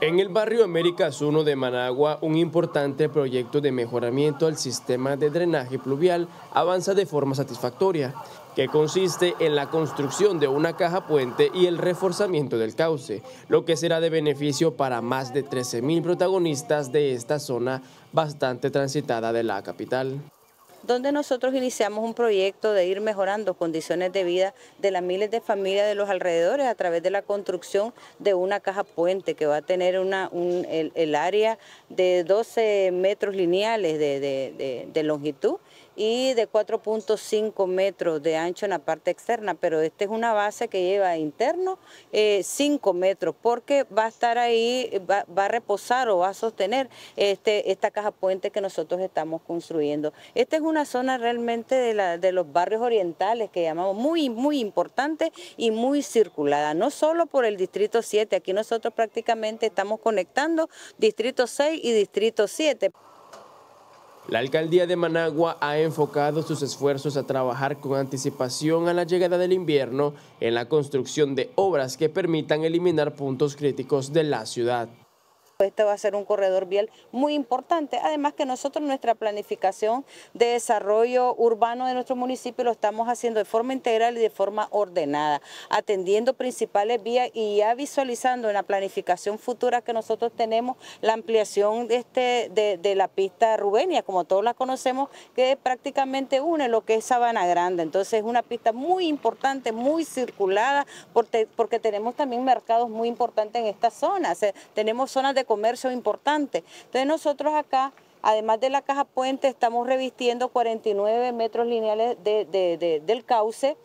En el barrio Américas 1 de Managua, un importante proyecto de mejoramiento al sistema de drenaje pluvial avanza de forma satisfactoria, que consiste en la construcción de una caja puente y el reforzamiento del cauce, lo que será de beneficio para más de 13.000 protagonistas de esta zona bastante transitada de la capital donde nosotros iniciamos un proyecto de ir mejorando condiciones de vida de las miles de familias de los alrededores a través de la construcción de una caja puente que va a tener un, el, área de 12 metros lineales de longitud y de 4.5 metros de ancho en la parte externa, pero esta es una base que lleva interno 5 eh, metros, porque va a estar ahí, va, a reposar o va a sostener este, esta caja puente que nosotros estamos construyendo. Esta es una zona realmente de, la, de los barrios orientales que llamamos muy, muy importante y muy circulada, no solo por el Distrito 7, aquí nosotros prácticamente estamos conectando Distrito 6 y Distrito 7. La alcaldía de Managua ha enfocado sus esfuerzos a trabajar con anticipación a la llegada del invierno en la construcción de obras que permitan eliminar puntos críticos de la ciudad. Este va a ser un corredor vial muy importante, además que nosotros nuestra planificación de desarrollo urbano de nuestro municipio lo estamos haciendo de forma integral y de forma ordenada, atendiendo principales vías y ya visualizando en la planificación futura que nosotros tenemos la ampliación de, este, de, la pista Rubenia, como todos la conocemos, que prácticamente une lo que es Sabana Grande. Entonces es una pista muy importante, muy circulada, porque, tenemos también mercados muy importantes en esta zona. tenemos zonas de comercio importante. Entonces nosotros acá, además de la caja puente, estamos revistiendo 49 metros lineales del cauce.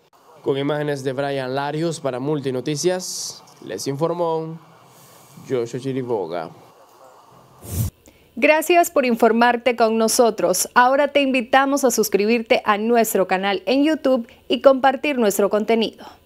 Con imágenes de Brian Larios para Multinoticias, les informó Joshua Chiriboga. Gracias por informarte con nosotros. Ahora te invitamos a suscribirte a nuestro canal en YouTube y compartir nuestro contenido.